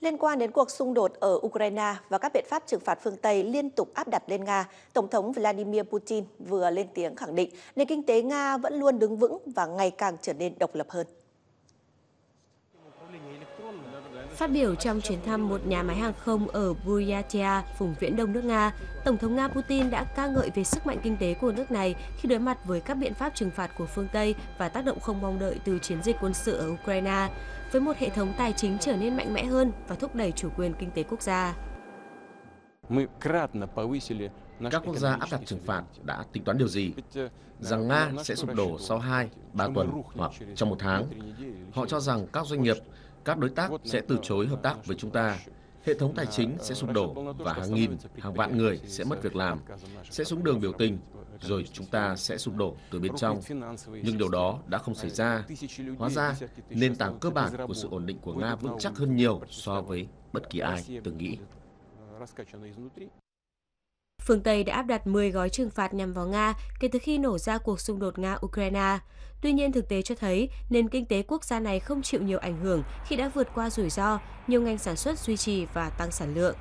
Liên quan đến cuộc xung đột ở Ukraine và các biện pháp trừng phạt phương Tây liên tục áp đặt lên Nga, Tổng thống Vladimir Putin vừa lên tiếng khẳng định nền kinh tế Nga vẫn luôn đứng vững và ngày càng trở nên độc lập hơn. Phát biểu trong chuyến thăm một nhà máy hàng không ở Buryatia, vùng viễn đông nước Nga, Tổng thống Nga Putin đã ca ngợi về sức mạnh kinh tế của nước này khi đối mặt với các biện pháp trừng phạt của phương Tây và tác động không mong đợi từ chiến dịch quân sự ở Ukraine, với một hệ thống tài chính trở nên mạnh mẽ hơn và thúc đẩy chủ quyền kinh tế quốc gia. Các quốc gia áp đặt trừng phạt đã tính toán điều gì? Rằng Nga sẽ sụp đổ sau 2, 3 tuần hoặc trong một tháng. Họ cho rằng các doanh nghiệp các đối tác sẽ từ chối hợp tác với chúng ta. Hệ thống tài chính sẽ sụp đổ và hàng nghìn, hàng vạn người sẽ mất việc làm, sẽ xuống đường biểu tình, rồi chúng ta sẽ sụp đổ từ bên trong. Nhưng điều đó đã không xảy ra. Hóa ra, nền tảng cơ bản của sự ổn định của Nga vững chắc hơn nhiều so với bất kỳ ai từng nghĩ. Phương Tây đã áp đặt 10 gói trừng phạt nhằm vào Nga kể từ khi nổ ra cuộc xung đột Nga-Ukraine. Tuy nhiên, thực tế cho thấy nền kinh tế quốc gia này không chịu nhiều ảnh hưởng khi đã vượt qua rủi ro, nhiều ngành sản xuất duy trì và tăng sản lượng.